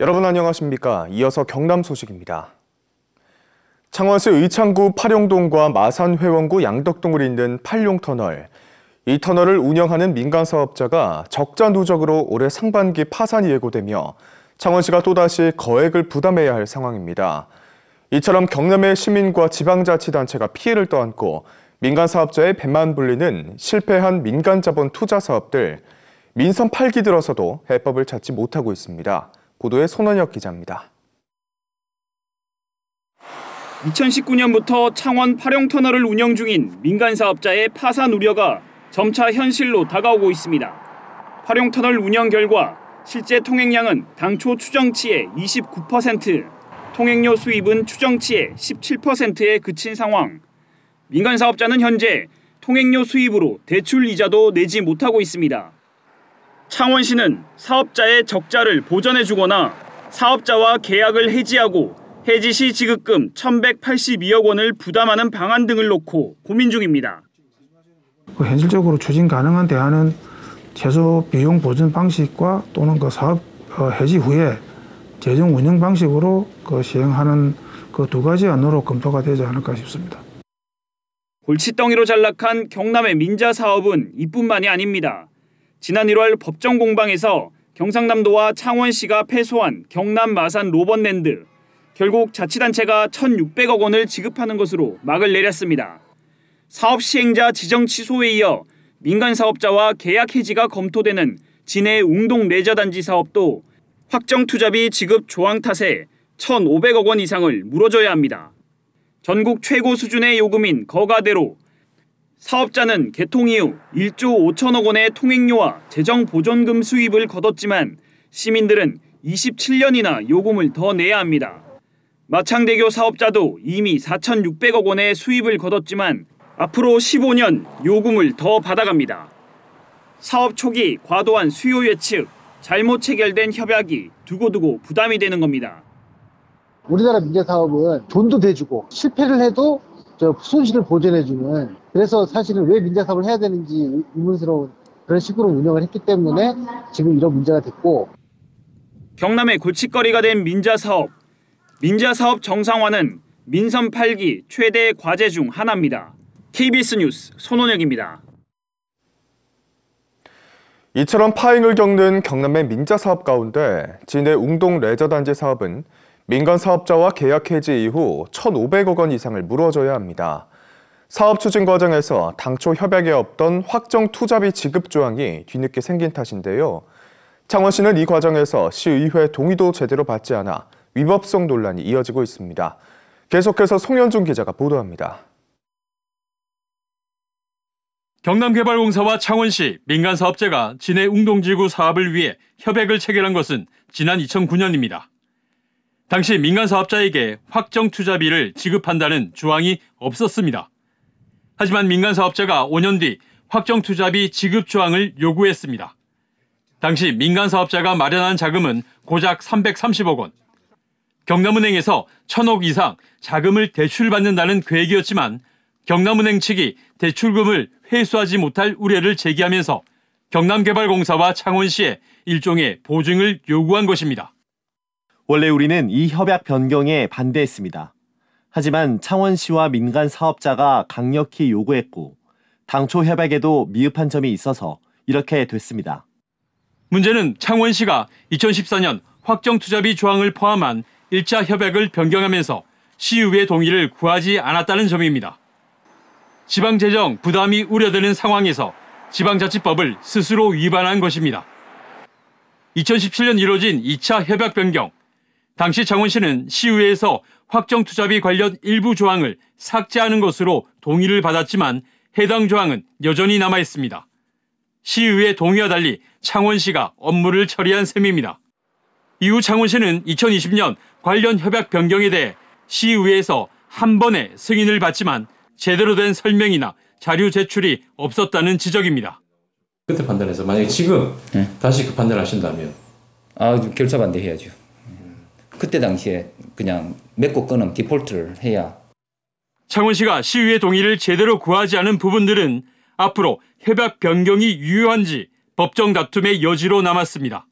여러분 안녕하십니까? 이어서 경남 소식입니다. 창원시 의창구 팔용동과 마산 회원구 양덕동을 잇는 팔용터널. 이 터널을 운영하는 민간 사업자가 적자 누적으로 올해 상반기 파산이 예고되며 창원시가 또다시 거액을 부담해야 할 상황입니다. 이처럼 경남의 시민과 지방자치단체가 피해를 떠안고 민간 사업자의 배만 불리는 실패한 민간 자본 투자 사업들, 민선 8기 들어서도 해법을 찾지 못하고 있습니다. 보도에 손원혁 기자입니다. 2019년부터 창원 파령터널을 운영 중인 민간 사업자의 파산 우려가 점차 현실로 다가오고 있습니다. 파령터널 운영 결과 실제 통행량은 당초 추정치의 29%, 통행료 수입은 추정치의 17%에 그친 상황. 민간 사업자는 현재 통행료 수입으로 대출 이자도 내지 못하고 있습니다. 창원시는 사업자의 적자를 보전해 주거나 사업자와 계약을 해지하고 해지 시 지급금 1,182억 원을 부담하는 방안 등을 놓고 고민 중입니다. 그 현실적으로 추진 가능한 대안은 최소 비용 보전 방식과 또는 그 사업 어, 해지 후에 재정 운영 방식으로 그 시행하는 그 두 가지 안으로 검토가 되지 않을까 싶습니다. 골칫덩이로 전락한 경남의 민자 사업은 이뿐만이 아닙니다. 지난 1월 법정 공방에서 경상남도와 창원시가 패소한 경남 마산 로번랜드 결국 자치단체가 1,600억 원을 지급하는 것으로 막을 내렸습니다. 사업 시행자 지정 취소에 이어 민간 사업자와 계약 해지가 검토되는 진해 웅동 레저단지 사업도 확정 투자비 지급 조항 탓에 1,500억 원 이상을 물어줘야 합니다. 전국 최고 수준의 요금인 거가대로 사업자는 개통 이후 1조 5천억 원의 통행료와 재정 보존금 수입을 거뒀지만 시민들은 27년이나 요금을 더 내야 합니다. 마창대교 사업자도 이미 4,600억 원의 수입을 거뒀지만 앞으로 15년 요금을 더 받아갑니다. 사업 초기 과도한 수요 예측, 잘못 체결된 협약이 두고두고 부담이 되는 겁니다. 우리나라 민재 사업은 돈도 대주고 실패를 해도 저 손실을 보존해주는 그래서 사실은 왜 민자사업을 해야 되는지 의문스러운 그런 식으로 운영을 했기 때문에 지금 이런 문제가 됐고 경남의 고칫거리가된 민자사업 민자사업 정상화는 민선 8기 최대 과제 중 하나입니다. KBS 뉴스 손원혁입니다. 이처럼 파행을 겪는 경남의 민자사업 가운데 진해 웅동 레저단지 사업은 민간 사업자와 계약 해지 이후 1,500억 원 이상을 물어줘야 합니다. 사업 추진 과정에서 당초 협약에 없던 확정 투자비 지급 조항이 뒤늦게 생긴 탓인데요. 창원시는 이 과정에서 시의회 동의도 제대로 받지 않아 위법성 논란이 이어지고 있습니다. 계속해서 송현준 기자가 보도합니다. 경남개발공사와 창원시 민간사업자가 진해 웅동지구 사업을 위해 협약을 체결한 것은 지난 2009년입니다. 당시 민간 사업자에게 확정 투자비를 지급한다는 조항이 없었습니다. 하지만 민간 사업자가 5년 뒤 확정 투자비 지급 조항을 요구했습니다. 당시 민간 사업자가 마련한 자금은 고작 330억 원. 경남은행에서 1 0 0 0억 이상 자금을 대출받는다는 계획이었지만 경남은행 측이 대출금을 회수하지 못할 우려를 제기하면서 경남개발공사와 창원시에 일종의 보증을 요구한 것입니다. 원래 우리는 이 협약 변경에 반대했습니다. 하지만 창원시와 민간 사업자가 강력히 요구했고 당초 협약에도 미흡한 점이 있어서 이렇게 됐습니다. 문제는 창원시가 2014년 확정 투자비 조항을 포함한 1차 협약을 변경하면서 시의회 동의를 구하지 않았다는 점입니다. 지방재정 부담이 우려되는 상황에서 지방자치법을 스스로 위반한 것입니다. 2017년 이뤄진 2차 협약 변경, 당시 창원시는 시의회에서 확정 투자비 관련 일부 조항을 삭제하는 것으로 동의를 받았지만 해당 조항은 여전히 남아 있습니다. 시의회 동의와 달리 창원 시가 업무를 처리한 셈입니다. 이후 창원 시는 2020년 관련 협약 변경에 대해 시의회에서 한 번에 승인을 받지만 제대로 된 설명이나 자료 제출이 없었다는 지적입니다. 그때 판단해서 만약에 지금 네. 다시 그 판단을 하신다면 아 결사 반대해야죠. 그때 당시에 그냥 맺고 끊음 디폴트를 해야. 창원 씨가 시위의 동의를 제대로 구하지 않은 부분들은 앞으로 협약 변경이 유효한지 법정 다툼의 여지로 남았습니다.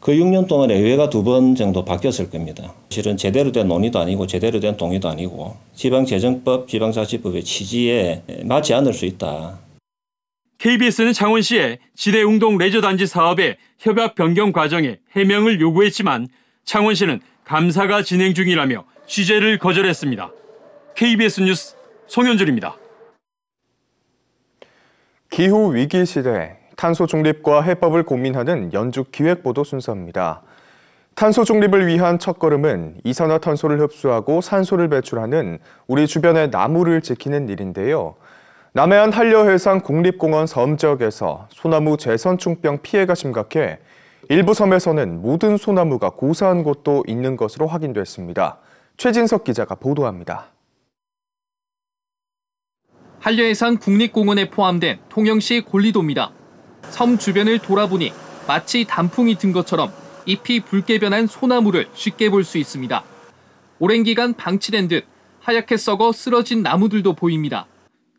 그 6년 동안에 의회가 두 번 정도 바뀌었을 겁니다. 실은 제대로 된 논의도 아니고 제대로 된 동의도 아니고 지방재정법, 지방자치법의 취지에 맞지 않을 수 있다. KBS는 창원시에 지대운동 레저단지 사업의 협약 변경 과정에 해명을 요구했지만 창원 시는 감사가 진행 중이라며 취재를 거절했습니다. KBS 뉴스 송현줄입니다. 기후 위기 시대 탄소 중립과 해법을 고민하는 연주 기획보도 순서입니다. 탄소 중립을 위한 첫걸음은 이산화탄소를 흡수하고 산소를 배출하는 우리 주변의 나무를 지키는 일인데요. 남해안 한려해상 국립공원 섬 지역에서 소나무 재선충병 피해가 심각해 일부 섬에서는 모든 소나무가 고사한 곳도 있는 것으로 확인됐습니다. 최진석 기자가 보도합니다. 한려해산 국립공원에 포함된 통영시 골리도입니다. 섬 주변을 돌아보니 마치 단풍이 든 것처럼 잎이 붉게 변한 소나무를 쉽게 볼 수 있습니다. 오랜 기간 방치된 듯 하얗게 썩어 쓰러진 나무들도 보입니다.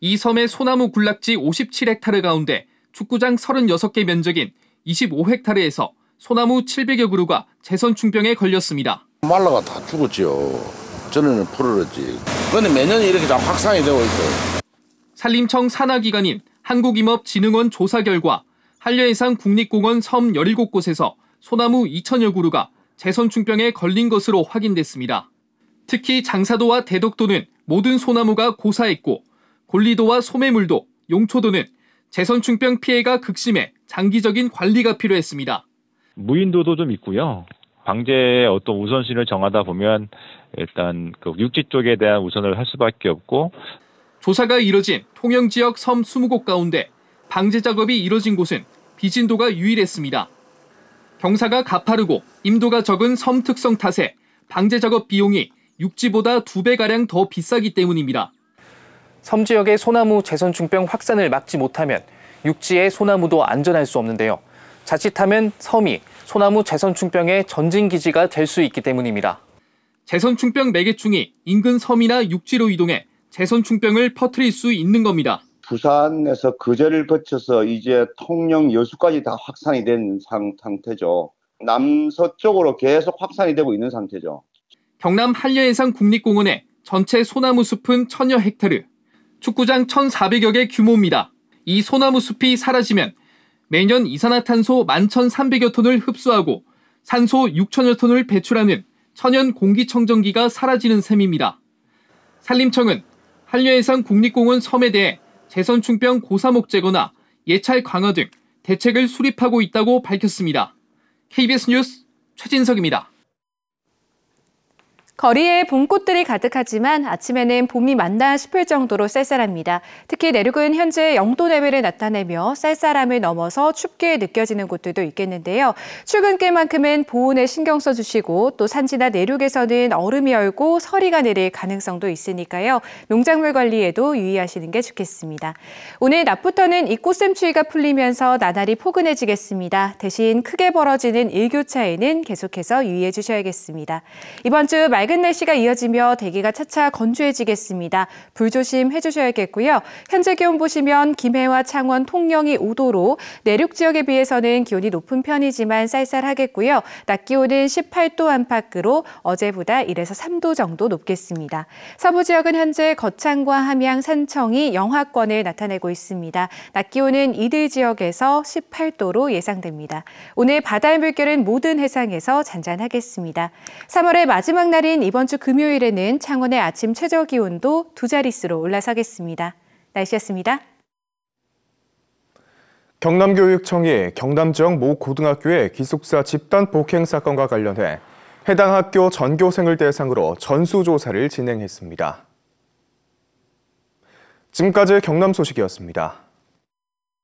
이 섬의 소나무 군락지 57헥타르 가운데 축구장 36개 면적인 25헥타르에서 소나무 700여 그루가 재선 충병에 걸렸습니다. 말라가 다 죽었지요. 전에는 푸르렀지. 그런데 매년 이렇게 다 확산이 되고 있어 산림청 산하기관인 한국임업진흥원 조사 결과 한려해상 국립공원 섬 17곳에서 소나무 2천여 그루가 재선충병에 걸린 것으로 확인됐습니다. 특히 장사도와 대덕도는 모든 소나무가 고사했고 골리도와 소매물도 용초도는 재선충병 피해가 극심해 장기적인 관리가 필요했습니다. 무인도도 좀 있고요. 방제의 어떤 우선순위를 정하다 보면 일단 그 육지 쪽에 대한 우선을 할 수밖에 없고 조사가 이뤄진 통영 지역 섬 20곳 가운데 방제 작업이 이뤄진 곳은 비진도가 유일했습니다. 경사가 가파르고 임도가 적은 섬 특성 탓에 방제 작업 비용이 육지보다 두 배가량 더 비싸기 때문입니다. 섬 지역의 소나무 재선충병 확산을 막지 못하면 육지의 소나무도 안전할 수 없는데요. 자칫하면 섬이 소나무 재선충병의 전진기지가 될 수 있기 때문입니다. 재선충병 매개충이 인근 섬이나 육지로 이동해 재선충병을 퍼뜨릴 수 있는 겁니다. 부산에서 그제를 거쳐서 이제 통영 여수까지 다 확산이 된 상, 태죠 남서쪽으로 계속 확산이 되고 있는 상태죠. 경남 한려해상 국립공원의 전체 소나무 숲은 천여 헥타르, 축구장 1,400여 개 규모입니다. 이 소나무 숲이 사라지면 매년 이산화탄소 11,300여 톤을 흡수하고 산소 6 0 0 0여 톤을 배출하는 천연 공기청정기가 사라지는 셈입니다. 산림청은 한려해상 국립공원 섬에 대해 재선충병 고사목 제거나 예찰 강화 등 대책을 수립하고 있다고 밝혔습니다. KBS 뉴스 최진석입니다. 거리에 봄꽃들이 가득하지만 아침에는 봄이 맞나 싶을 정도로 쌀쌀합니다. 특히 내륙은 현재 영도 내외를 나타내며 쌀쌀함을 넘어서 춥게 느껴지는 곳들도 있겠는데요. 출근길만큼은 보온에 신경 써주시고 또 산지나 내륙에서는 얼음이 얼고 서리가 내릴 가능성도 있으니까요. 농작물 관리에도 유의하시는 게 좋겠습니다. 오늘 낮부터는 이 꽃샘추위가 풀리면서 나날이 포근해지겠습니다. 대신 크게 벌어지는 일교차에는 계속해서 유의해 주셔야겠습니다. 이번 주 말. 맑은 날씨가 이어지며 대기가 차차 건조해지겠습니다. 불조심 해주셔야겠고요. 현재 기온 보시면 김해와 창원, 통영이 5도로 내륙 지역에 비해서는 기온이 높은 편이지만 쌀쌀하겠고요. 낮 기온은 18도 안팎으로 어제보다 1에서 3도 정도 높겠습니다. 서부 지역은 현재 거창과 함양, 산청이 영하권을 나타내고 있습니다. 낮 기온은 이들 지역에서 18도로 예상됩니다. 오늘 바다의 물결은 모든 해상에서 잔잔하겠습니다. 3월의 마지막 날인 대신 이번 주 금요일에는 창원의 아침 최저 기온도 두 자릿수로 올라서겠습니다. 날씨였습니다. 경남교육청이 경남 지역 모 고등학교의 기숙사 집단 폭행 사건과 관련해 해당 학교 전교생을 대상으로 전수조사를 진행했습니다. 지금까지 경남 소식이었습니다.